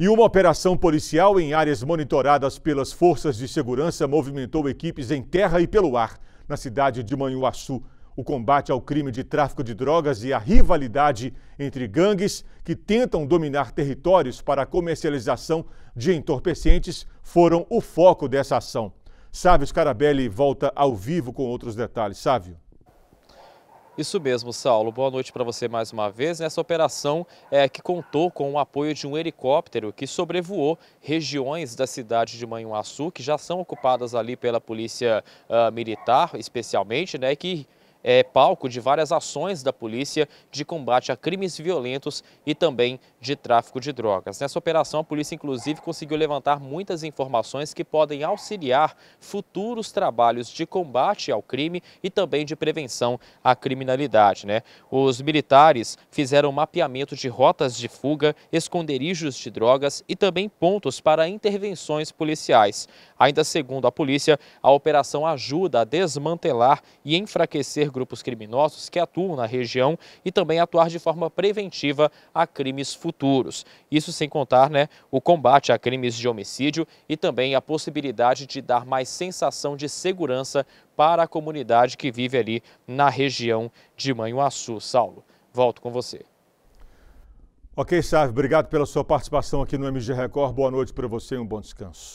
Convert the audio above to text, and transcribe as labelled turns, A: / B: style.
A: E uma operação policial em áreas monitoradas pelas forças de segurança movimentou equipes em terra e pelo ar na cidade de Manhuaçu. O combate ao crime de tráfico de drogas e a rivalidade entre gangues que tentam dominar territórios para a comercialização de entorpecentes foram o foco dessa ação. Sávio Scarabelli volta ao vivo com outros detalhes. Sávio. Isso
B: mesmo, Saulo. Boa noite para você mais uma vez. Nessa operação é, que contou com o apoio de um helicóptero que sobrevoou regiões da cidade de Manhuaçu, que já são ocupadas ali pela Polícia uh, Militar, especialmente, né, que é palco de várias ações da polícia de combate a crimes violentos e também de tráfico de drogas. Nessa operação, a polícia inclusive conseguiu levantar muitas informações que podem auxiliar futuros trabalhos de combate ao crime e também de prevenção à criminalidade. Né? Os militares fizeram mapeamento de rotas de fuga, esconderijos de drogas e também pontos para intervenções policiais. Ainda segundo a polícia, a operação ajuda a desmantelar e enfraquecer grupos criminosos que atuam na região e também atuar de forma preventiva a crimes futuros. Isso sem contar né, o combate a crimes de homicídio e também a possibilidade de dar mais sensação de segurança para a comunidade que vive ali na região de Manhuaçu. Saulo, volto com você.
A: Ok, Sávio, obrigado pela sua participação aqui no MG Record. Boa noite para você e um bom descanso.